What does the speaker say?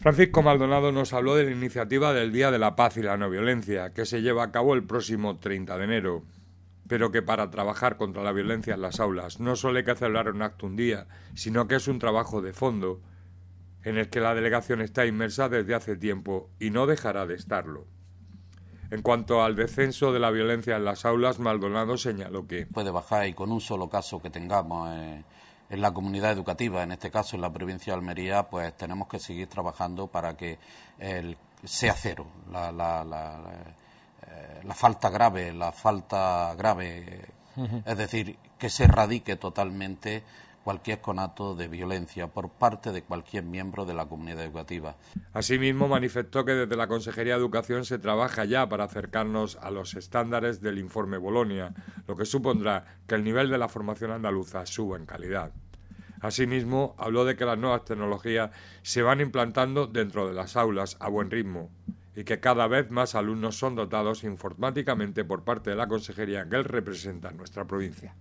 Francisco Maldonado nos habló de la iniciativa del Día de la Paz y la No Violencia, que se lleva a cabo el próximo 30 de enero, pero que para trabajar contra la violencia en las aulas no solo hay que celebrar un acto un día, sino que es un trabajo de fondo en el que la delegación está inmersa desde hace tiempo y no dejará de estarlo. En cuanto al descenso de la violencia en las aulas, Maldonado señaló que... Puede bajar y con un solo caso que tengamos... Eh, en la comunidad educativa, en este caso en la provincia de Almería, pues tenemos que seguir trabajando para que sea cero la, eh, la, falta grave, la falta grave, es decir, que se erradique totalmente cualquier conato de violencia por parte de cualquier miembro de la comunidad educativa. Asimismo, manifestó que desde la Consejería de Educación se trabaja ya para acercarnos a los estándares del informe Bolonia, lo que supondrá que el nivel de la formación andaluza suba en calidad. Asimismo, habló de que las nuevas tecnologías se van implantando dentro de las aulas a buen ritmo y que cada vez más alumnos son dotados informáticamente por parte de la consejería que él representa en nuestra provincia.